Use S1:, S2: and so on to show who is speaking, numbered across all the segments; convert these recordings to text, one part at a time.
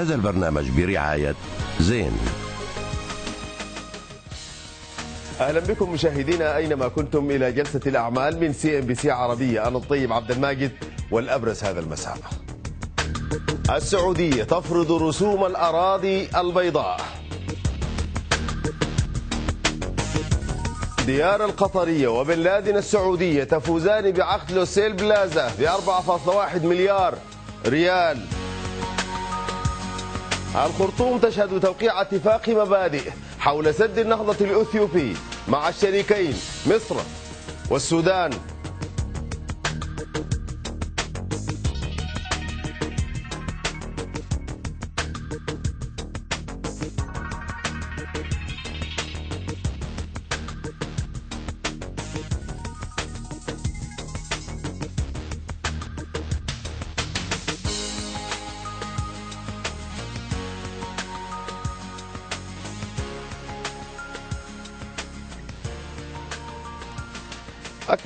S1: هذا البرنامج برعاية زين اهلا بكم مشاهدينا اينما كنتم الى جلسه الاعمال من سي ام بي سي عربيه انا الطيب عبد الماجد والابرز هذا المساء. السعوديه تفرض رسوم الاراضي البيضاء. ديار القطريه وبن لادن السعوديه تفوزان بعقد لوسيل بلازا ب 4.1 مليار ريال الخرطوم تشهد توقيع اتفاق مبادئ حول سد النهضة الأثيوبي مع الشريكين مصر والسودان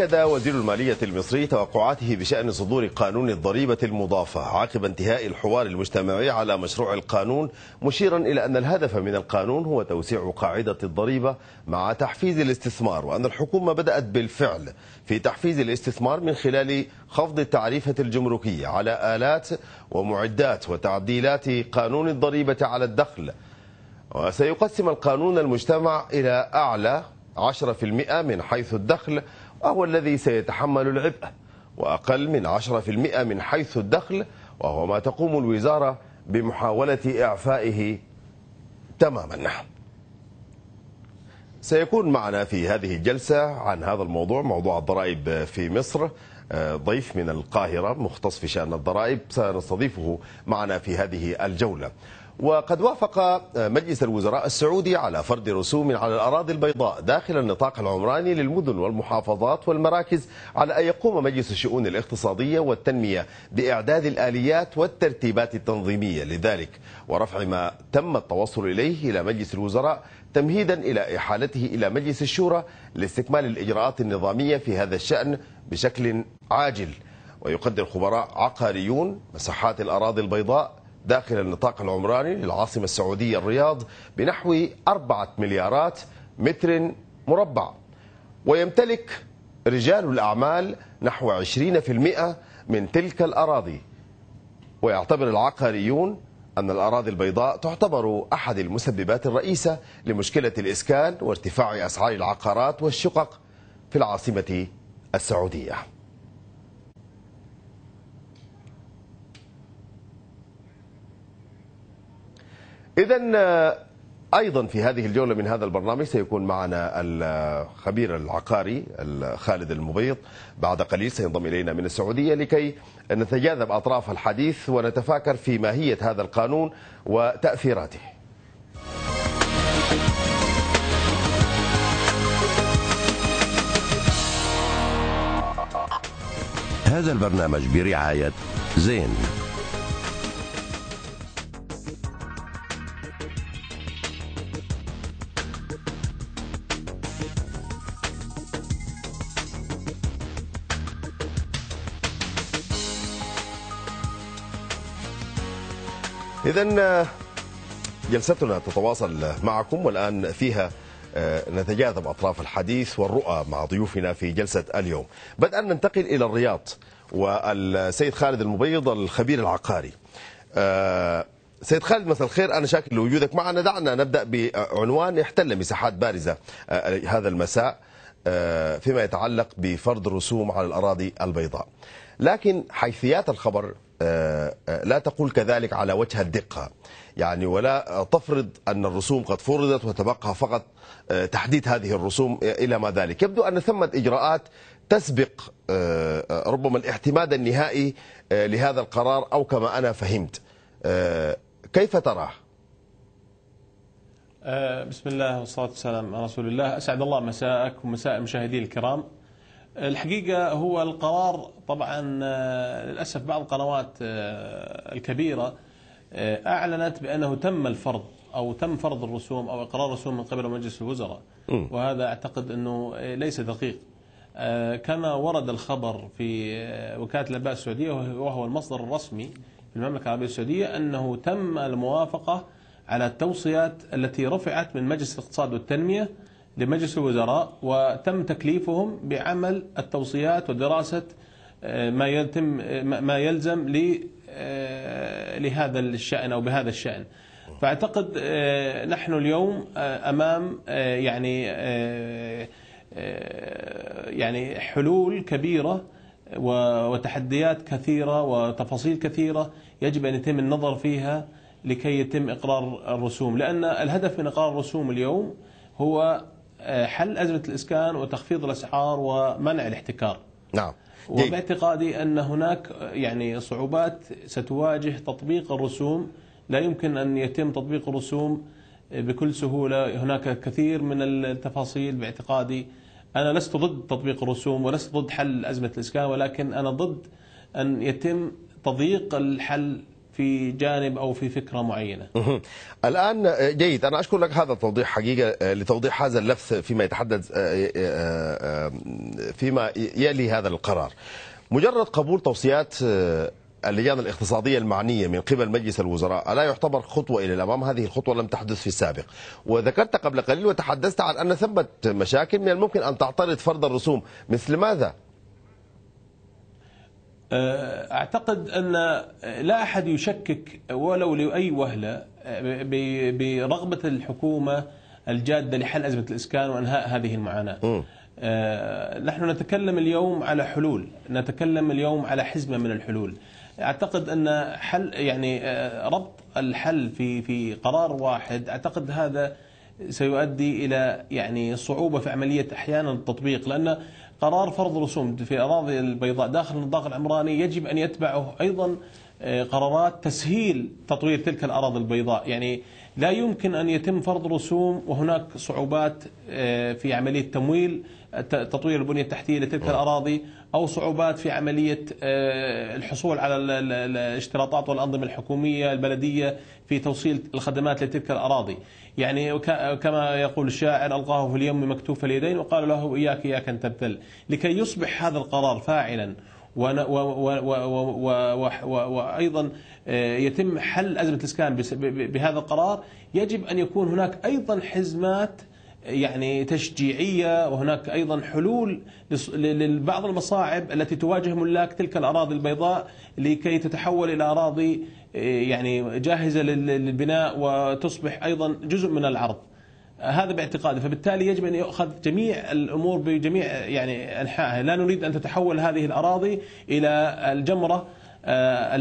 S1: أكد وزير المالية المصري توقعاته بشأن صدور قانون الضريبة المضافة عقب انتهاء الحوار المجتمعي على مشروع القانون مشيرا إلى أن الهدف من القانون هو توسيع قاعدة الضريبة مع تحفيز الاستثمار وأن الحكومة بدأت بالفعل في تحفيز الاستثمار من خلال خفض التعريفة الجمركية على آلات ومعدات وتعديلات قانون الضريبة على الدخل وسيقسم القانون المجتمع إلى أعلى 10% من حيث الدخل وهو الذي سيتحمل العبء وأقل من 10% من حيث الدخل وهو ما تقوم الوزارة بمحاولة إعفائه تماما نعم. سيكون معنا في هذه الجلسة عن هذا الموضوع موضوع الضرائب في مصر آه، ضيف من القاهرة مختص في شأن الضرائب سنستضيفه معنا في هذه الجولة وقد وافق مجلس الوزراء السعودي على فرض رسوم على الأراضي البيضاء داخل النطاق العمراني للمدن والمحافظات والمراكز على أن يقوم مجلس الشؤون الاقتصادية والتنمية بإعداد الآليات والترتيبات التنظيمية لذلك ورفع ما تم التوصل إليه إلى مجلس الوزراء تمهيدا إلى إحالته إلى مجلس الشورى لاستكمال الإجراءات النظامية في هذا الشأن بشكل عاجل ويقدر خبراء عقاريون مساحات الأراضي البيضاء داخل النطاق العمراني للعاصمة السعودية الرياض بنحو أربعة مليارات متر مربع ويمتلك رجال الأعمال نحو 20% من تلك الأراضي ويعتبر العقاريون أن الأراضي البيضاء تعتبر أحد المسببات الرئيسة لمشكلة الإسكان وارتفاع أسعار العقارات والشقق في العاصمة السعودية إذا آه، أيضا في هذه الجولة من هذا البرنامج سيكون معنا الخبير العقاري خالد المبيض بعد قليل سينضم إلينا من السعودية لكي نتجاذب أطراف الحديث ونتفاكر في ماهية هذا القانون وتأثيراته هذا البرنامج برعاية زين إذا آه، جلستنا تتواصل معكم والآن فيها آه، نتجاذب أطراف الحديث والرؤى مع ضيوفنا في جلسة اليوم بدءا ننتقل إلى الرياض والسيد خالد المبيض الخبير العقاري آه، سيد خالد مساء الخير انا شاكر لوجودك معنا دعنا نبدا بعنوان احتل مساحات بارزه هذا المساء فيما يتعلق بفرض رسوم على الاراضي البيضاء لكن حيثيات الخبر آه، آه، لا تقول كذلك على وجه الدقة يعني ولا تفرض أن الرسوم قد فرضت وتبقى فقط آه، تحديد هذه الرسوم إلى ما ذلك يبدو أن ثمة إجراءات تسبق ربما الاعتماد النهائي لهذا القرار أو كما أنا فهمت كيف تراه؟
S2: بسم الله والصلاة والسلام على رسول الله أسعد الله مساءك ومساء المشاهدين الكرام الحقيقة هو القرار طبعا آه، للأسف بعض القنوات آه، الكبيرة آه، أعلنت بأنه تم الفرض أو تم فرض الرسوم أو إقرار الرسوم من قبل مجلس الوزراء وهذا أعتقد أنه ليس دقيق كما ورد الخبر في وكالة الأنباء السعودية وهو المصدر الرسمي في المملكة العربية السعودية أنه تم الموافقة على التوصيات التي رفعت من مجلس الاقتصاد والتنمية لمجلس الوزراء وتم تكليفهم بعمل التوصيات ودراسة آه، ما يتم آه، ما يلزم آه، لهذا الشأن أو بهذا الشأن فأعتقد نحن اليوم أمام يعني يعني حلول كبيرة وتحديات كثيرة وتفاصيل كثيرة يجب أن يتم النظر فيها لكي يتم إقرار الرسوم لأن الهدف من إقرار الرسوم اليوم هو آه، حل أزمة الإسكان وتخفيض الأسعار ومنع الاحتكار نعم وباعتقادي أن هناك يعني صعوبات ستواجه تطبيق الرسوم لا يمكن أن يتم تطبيق الرسوم بكل سهولة هناك كثير من التفاصيل باعتقادي أنا لست ضد تطبيق الرسوم ولست ضد حل أزمة الإسكان ولكن أنا ضد أن يتم تضييق الحل في جانب أو في فكرة معينة الآن آه، جيد
S1: أنا أشكر لك هذا التوضيح حقيقة آه، لتوضيح هذا اللبس فيما يتحدث آه، فيما يلي هذا القرار مجرد قبول توصيات اللجان الاقتصادية المعنية من قبل مجلس الوزراء ألا يعتبر خطوة إلى الأمام هذه الخطوة لم تحدث في السابق وذكرت قبل قليل وتحدثت عن أن ثمة مشاكل من الممكن أن تعترض فرض الرسوم مثل ماذا
S2: آه، أعتقد أن لا أحد يشكك ولو لأي وهلة آه، برغبة الحكومة الجادة لحل أزمة الإسكان وإنهاء هذه المعاناة م. آه، نحن نتكلم اليوم على حلول نتكلم اليوم على حزمة من الحلول اعتقد ان حل يعني ربط الحل في في قرار واحد اعتقد هذا سيؤدي الى يعني صعوبه في عمليه احيانا التطبيق لان قرار فرض رسوم في أراضي البيضاء داخل النطاق العمراني يجب أن يتبعه أيضا آه، قرارات تسهيل تطوير تلك الأراضي البيضاء يعني لا يمكن أن يتم فرض رسوم وهناك صعوبات آه، في عملية تمويل آه، تطوير البنية التحتية لتلك الأراضي أو صعوبات في عملية الحصول على الاشتراطات والأنظمة الحكومية البلدية في توصيل الخدمات لتلك الأراضي يعني كما يقول الشاعر ألقاه في اليم مكتوف اليدين وقال له إياك إياك أن تبتل لكي يصبح هذا القرار فاعلا وأيضا يتم حل أزمة الإسكان بهذا القرار يجب أن يكون هناك أيضا حزمات يعني تشجيعية وهناك أيضا حلول لبعض المصاعب التي تواجه ملاك تلك الأراضي البيضاء لكي تتحول إلى أراضي آه، يعني جاهزة للبناء وتصبح أيضا جزء من العرض هذا باعتقادي فبالتالي يجب أن يؤخذ جميع الأمور بجميع يعني أنحائها لا نريد أن تتحول هذه الأراضي إلى الجمرة آه،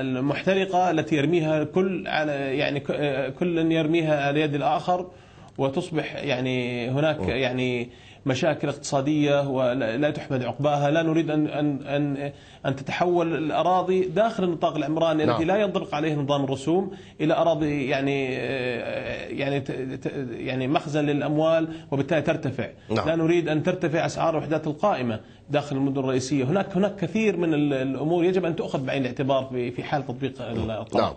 S2: المحترقة التي يرميها كل على يعني آه، كل يرميها على يد الآخر وتصبح يعني هناك يعني مشاكل اقتصادية ولا تحمد عقباها لا نريد أن, أن, أن, أن تتحول الأراضي داخل النطاق العمراني نعم. التي لا ينطبق عليه نظام الرسوم إلى أراضي يعني آه، يعني يعني مخزن للأموال وبالتالي ترتفع نعم. لا نريد أن ترتفع أسعار الوحدات القائمة داخل المدن الرئيسية هناك هناك كثير من الأمور يجب أن تؤخذ بعين الاعتبار في حال تطبيق القانون نعم.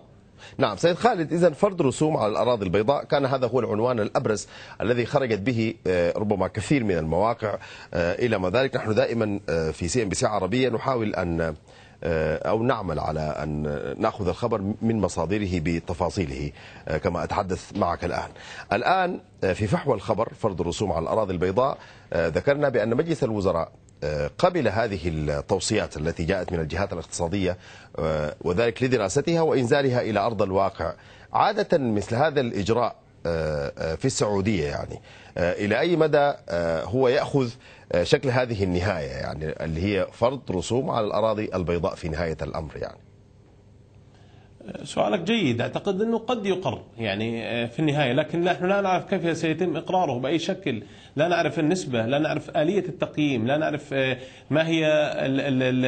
S1: نعم سيد خالد إذا فرض رسوم على الأراضي البيضاء كان هذا هو العنوان الأبرز الذي خرجت به آه، ربما كثير من المواقع آه، إلى ما ذلك نحن دائما آه، في سي ام بي سي عربية نحاول أن أو نعمل على أن نأخذ الخبر من مصادره بتفاصيله كما أتحدث معك الآن الآن في فحوى الخبر فرض الرسوم على الأراضي البيضاء ذكرنا بأن مجلس الوزراء قبل هذه التوصيات التي جاءت من الجهات الاقتصادية آه، وذلك لدراستها وإنزالها إلى أرض الواقع عادة مثل هذا الإجراء آه، آه، في السعودية يعني إلى أي مدى هو يأخذ شكل هذه النهاية يعني اللي هي فرض رسوم على الأراضي البيضاء في نهاية الأمر يعني
S2: سؤالك جيد اعتقد انه قد يقر يعني آه، في النهايه لكن نحن لا نعرف كيف سيتم اقراره باي شكل لا نعرف النسبه لا نعرف اليه التقييم لا نعرف آه، ما هي ال ال ال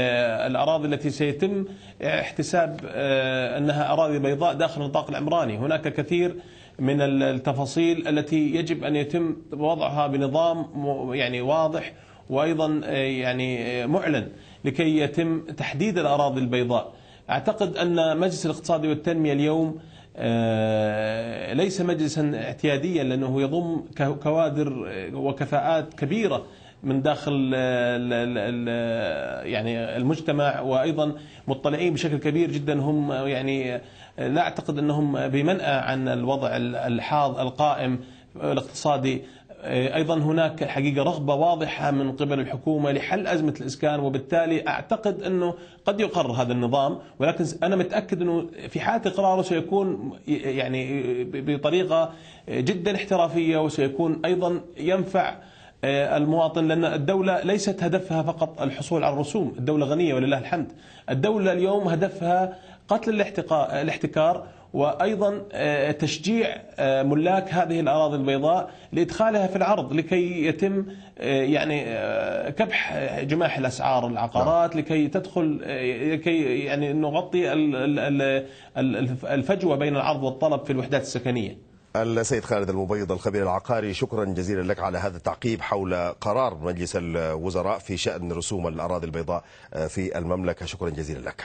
S2: الاراضي التي سيتم احتساب آه، انها اراضي بيضاء داخل النطاق العمراني هناك كثير من التفاصيل التي يجب ان يتم وضعها بنظام يعني واضح وايضا يعني معلن لكي يتم تحديد الاراضي البيضاء أعتقد أن مجلس الاقتصاد والتنمية اليوم آه، ليس مجلسا اعتياديا لأنه يضم كوادر آه، وكفاءات كبيرة من داخل آه، يعني المجتمع وايضا مطلعين بشكل كبير جدا هم يعني لا اعتقد انهم بمنأى عن الوضع الحاض القائم الاقتصادي آه، أيضا هناك حقيقة رغبة واضحة من قبل الحكومة لحل أزمة الإسكان وبالتالي أعتقد أنه قد يقر هذا النظام ولكن أنا متأكد أنه في حالة إقراره سيكون يعني بطريقة جدا احترافية وسيكون أيضا ينفع آه، المواطن لان الدوله ليست هدفها فقط الحصول على الرسوم، الدوله غنيه ولله الحمد. الدوله اليوم هدفها قتل الاحتقار وأيضا آه، تشجيع آه، ملاك هذه الأراضي البيضاء لإدخالها في العرض لكي يتم آه، يعني كبح جماح الأسعار العقارات نعم. لكي تدخل لكي يعني نغطي الفجوة بين العرض والطلب في الوحدات السكنية السيد
S1: خالد المبيض الخبير العقاري شكرا جزيلا لك على هذا التعقيب حول قرار مجلس الوزراء في شأن رسوم الأراضي البيضاء في المملكة شكرا جزيلا لك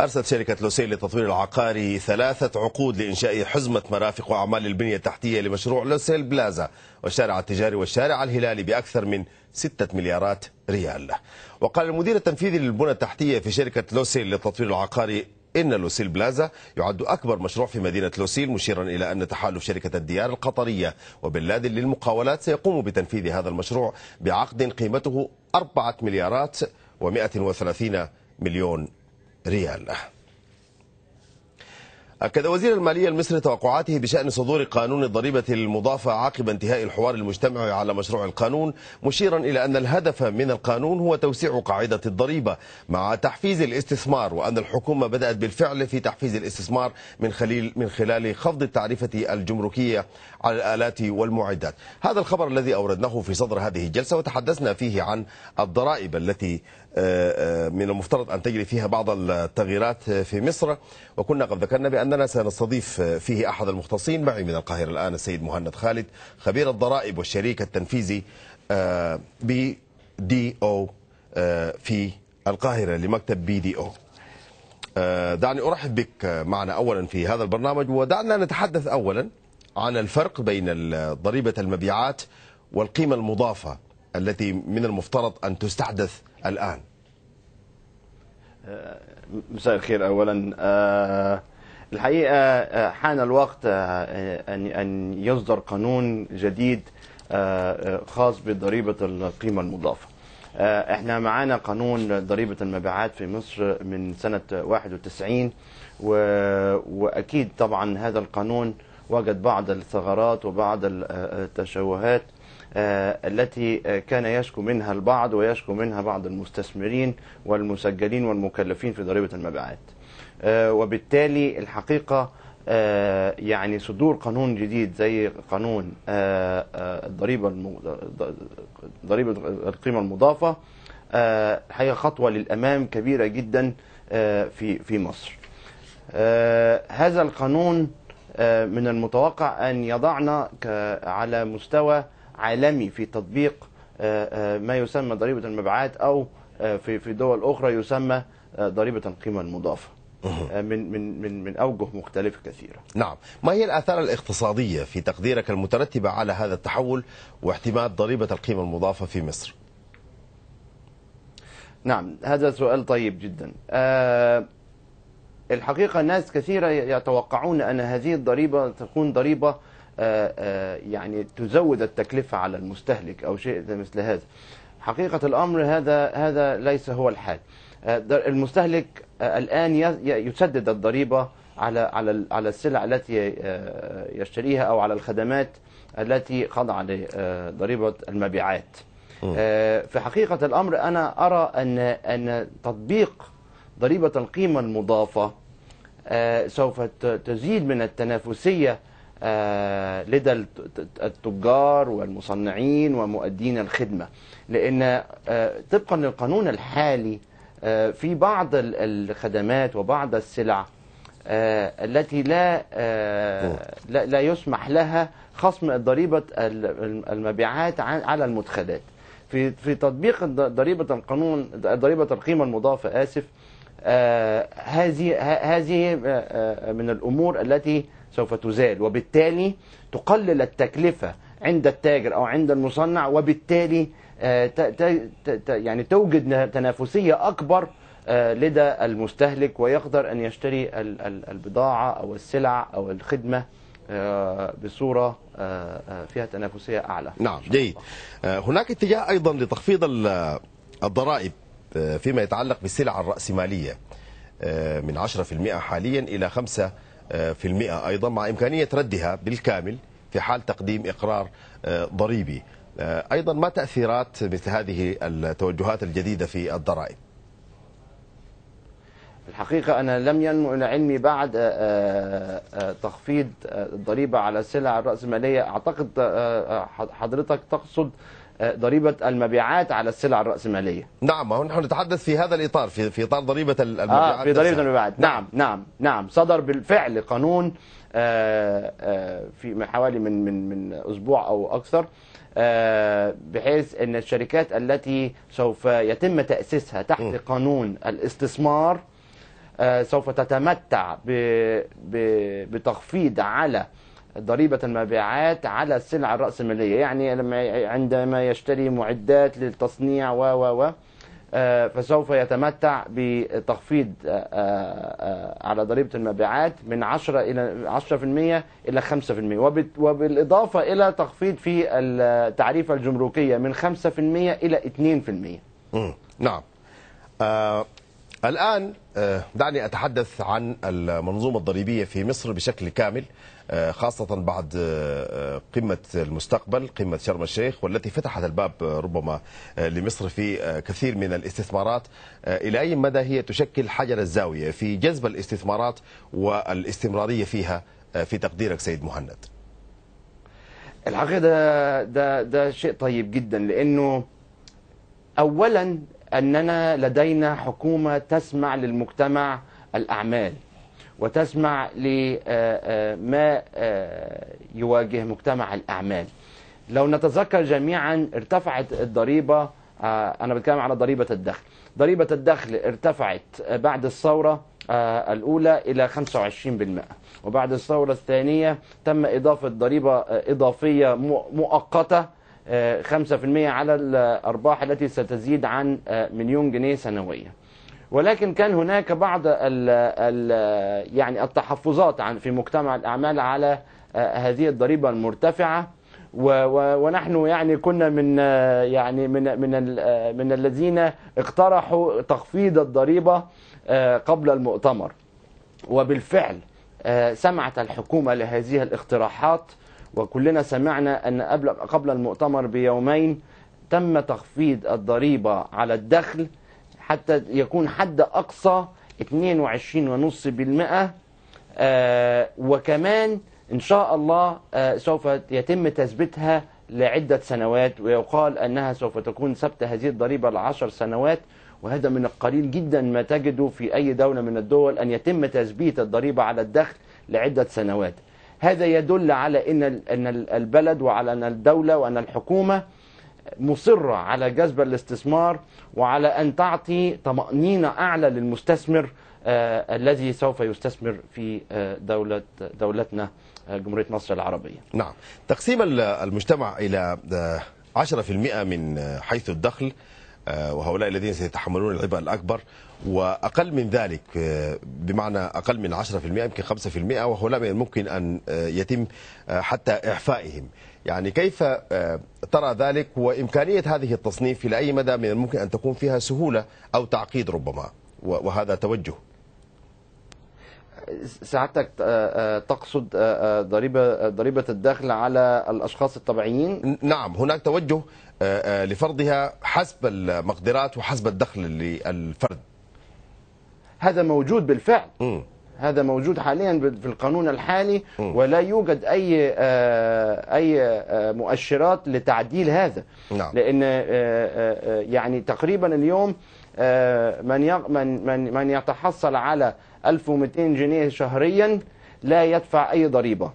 S1: أرسلت شركة لوسيل للتطوير العقاري ثلاثة عقود لإنشاء حزمة مرافق وأعمال البنية التحتية لمشروع لوسيل بلازا والشارع التجاري والشارع الهلالي بأكثر من ستة مليارات ريال وقال المدير التنفيذي للبنى التحتية في شركة لوسيل للتطوير العقاري إن لوسيل بلازا يعد أكبر مشروع في مدينة لوسيل مشيرا إلى أن تحالف شركة الديار القطرية وبن لادن للمقاولات سيقوم بتنفيذ هذا المشروع بعقد قيمته أربعة مليارات و130 مليون ريال أكد وزير المالية المصري توقعاته بشأن صدور قانون الضريبة المضافة عقب انتهاء الحوار المجتمعي على مشروع القانون مشيرا إلى أن الهدف من القانون هو توسيع قاعدة الضريبة مع تحفيز الاستثمار وأن الحكومة بدأت بالفعل في تحفيز الاستثمار من خلال من خلال خفض التعرفة الجمركية على الآلات والمعدات. هذا الخبر الذي أوردناه في صدر هذه الجلسة وتحدثنا فيه عن الضرائب التي آه، آه، من المفترض أن تجري فيها بعض التغييرات آه، في مصر وكنا قد ذكرنا بأننا سنستضيف فيه أحد المختصين معي من القاهرة الآن السيد مهند خالد خبير الضرائب والشريك التنفيذي بي دي أو في القاهرة لمكتب بي دي أو دعني أرحب بك معنا أولا في هذا البرنامج ودعنا نتحدث أولا عن الفرق بين ضريبة المبيعات والقيمة المضافة التي من المفترض أن تستحدث الآن مساء الخير اولا آه، الحقيقه آه، حان الوقت آه،
S3: ان ان يصدر قانون جديد خاص بضريبه القيمه المضافه احنا معانا قانون ضريبه المبيعات في مصر من سنه 91 واكيد طبعا هذا القانون وجد بعض الثغرات وبعض التشوهات آه، التي آه، كان يشكو منها البعض ويشكو منها بعض المستثمرين والمسجلين والمكلفين في ضريبة المبيعات آه، وبالتالي الحقيقة يعني صدور قانون جديد زي قانون الضريبة ضريبة القيمة المضافة هي خطوة للأمام كبيرة جدا في في مصر هذا القانون من المتوقع أن يضعنا على مستوى عالمي في تطبيق آه، آه، ما يسمى ضريبة المبيعات أو آه، في في دول أخرى يسمى ضريبة القيمة المضافة من من من من أوجه مختلفة كثيرة.
S1: نعم، ما هي الآثار الاقتصادية في تقديرك المترتبة على هذا التحول واعتماد ضريبة القيمة المضافة في مصر؟
S3: نعم هذا سؤال طيب جدا الحقيقة ناس كثيرة يتوقعون أن هذه الضريبة تكون ضريبة آه، آه، يعني تزود التكلفة على المستهلك أو شيء مثل هذا حقيقة الأمر هذا هذا ليس هو الحال آه، المستهلك الآن يسدد الضريبة على على على السلع التي يشتريها أو على الخدمات التي خضع لضريبة المبيعات في حقيقة الأمر أنا أرى أن أن تطبيق ضريبة القيمة المضافة سوف تزيد من التنافسية آه، لدى التجار والمصنعين ومؤدين الخدمة لأن آه، طبقا للقانون الحالي آه، في بعض الخدمات وبعض السلع التي لا لا يسمح لها خصم ضريبة المبيعات على المدخلات في في تطبيق ضريبة القانون ضريبة القيمة المضافة آسف هذه هذه من الأمور التي سوف تزال وبالتالي تقلل التكلفة عند التاجر أو عند المصنع وبالتالي آه، يعني توجد تنافسية أكبر آه، لدى المستهلك ويقدر أن يشتري البضاعة أو السلع أو الخدمة آه، بصورة فيها تنافسية
S1: أعلى نعم جيد هناك اتجاه أيضا لتخفيض الضرائب فيما يتعلق بالسلع الرأسمالية من 10% حاليا إلى 5% آه، في المئة أيضا مع إمكانية ردها بالكامل في حال تقديم إقرار آه، ضريبي آه، أيضا ما تأثيرات مثل هذه التوجهات الجديدة في الضرائب
S3: الحقيقة أنا لم ينمو إلى علمي بعد تخفيض الضريبة على السلع الرأسمالية أعتقد حضرتك تقصد ضريبه المبيعات على السلع الراسماليه
S1: نعم نحن نتحدث في هذا الاطار في في اطار ضريبه آه، المبيعات آه في
S3: ضريبه المبيعات نعم. نعم نعم نعم صدر بالفعل قانون آه، آه، في حوالي من من من اسبوع او اكثر بحيث ان الشركات التي سوف يتم تاسيسها تحت قانون الاستثمار سوف تتمتع بتخفيض على ضريبة المبيعات على السلع الرأسمالية يعني عندما يشتري معدات للتصنيع و و و آه، فسوف يتمتع بتخفيض آه، آه، على ضريبة المبيعات من 10 إلى 10% إلى 5% وبالإضافة إلى تخفيض في التعريفة الجمركية من 5%
S1: إلى 2% نعم الآن آه، دعني أتحدث عن المنظومة الضريبية في مصر بشكل كامل آه، خاصة بعد آه، قمة المستقبل قمة شرم الشيخ والتي فتحت الباب ربما لمصر في كثير من الاستثمارات إلى أي مدى هي تشكل حجر الزاوية في جذب الاستثمارات والاستمرارية فيها في تقديرك سيد مهند
S3: الحقيقة ده, ده, ده شيء طيب جدا لأنه أولا أننا لدينا حكومة تسمع للمجتمع الأعمال وتسمع لما آه، آه، آه، يواجه مجتمع الأعمال لو نتذكر جميعا ارتفعت الضريبة أنا بتكلم على ضريبة الدخل ضريبة الدخل ارتفعت بعد الثورة الأولى إلى 25% وبعد الثورة الثانية تم إضافة ضريبة إضافية مؤقتة 5% على الأرباح التي ستزيد عن مليون جنيه سنويا ولكن كان هناك بعض ال ال يعني التحفظات عن في مجتمع الأعمال على هذه الضريبة المرتفعة ونحن يعني كنا من يعني من من من الذين اقترحوا تخفيض الضريبة قبل المؤتمر وبالفعل سمعت الحكومة لهذه الاقتراحات وكلنا سمعنا أن قبل, قبل المؤتمر بيومين تم تخفيض الضريبة على الدخل حتى يكون حد أقصى 22.5% آه، وكمان إن شاء الله آه، سوف يتم تثبيتها لعدة سنوات ويقال أنها سوف تكون ثبت هذه الضريبة لعشر سنوات وهذا من القليل جدا ما تجده في أي دولة من الدول أن يتم تثبيت الضريبة على الدخل لعدة سنوات هذا يدل على ان ان البلد وعلى ان الدوله وان الحكومه مصره على جذب الاستثمار وعلى ان تعطي طمانينه اعلى للمستثمر آه، الذي سوف يستثمر في آه، دولة دولتنا آه، جمهورية مصر العربية
S1: نعم تقسيم المجتمع إلى 10% من حيث الدخل آه، وهؤلاء الذين سيتحملون العبء الأكبر وأقل من ذلك آه، بمعنى أقل من 10% يمكن 5% وهؤلاء من الممكن أن آه، يتم حتى إعفائهم يعني كيف ترى ذلك وإمكانية هذه التصنيف إلى أي مدى من الممكن أن تكون فيها سهولة أو تعقيد ربما وهذا توجه
S3: سعادتك آه، آه، تقصد آه، ضريبه ضريبه
S1: الدخل على الاشخاص الطبيعيين نعم هناك توجه لفرضها حسب المقدرات وحسب الدخل للفرد
S3: هذا موجود بالفعل م. هذا موجود حاليا في القانون الحالي ولا يوجد اي اي مؤشرات لتعديل هذا نعم. لان يعني تقريبا اليوم من من من يتحصل على 1200 جنيه شهريا لا يدفع أي ضريبة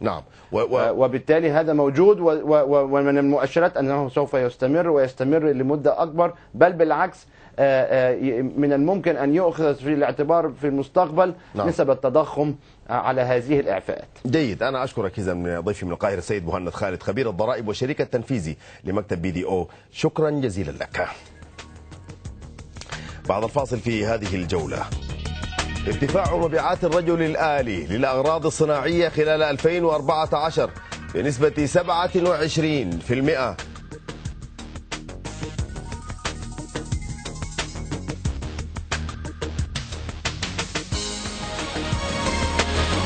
S3: نعم و و آه، وبالتالي هذا موجود و و ومن المؤشرات أنه سوف يستمر ويستمر لمدة أكبر بل بالعكس آه، آه، من الممكن أن يؤخذ في الاعتبار في المستقبل نعم. نسب التضخم
S1: على هذه الإعفاءات جيد أنا أشكرك إذا من ضيفي من القاهرة السيد مهند خالد خبير الضرائب والشريك التنفيذي لمكتب بي دي أو شكرا جزيلا لك بعد الفاصل في هذه الجولة ارتفاع مبيعات الرجل الآلي للأغراض الصناعية خلال 2014 بنسبة 27%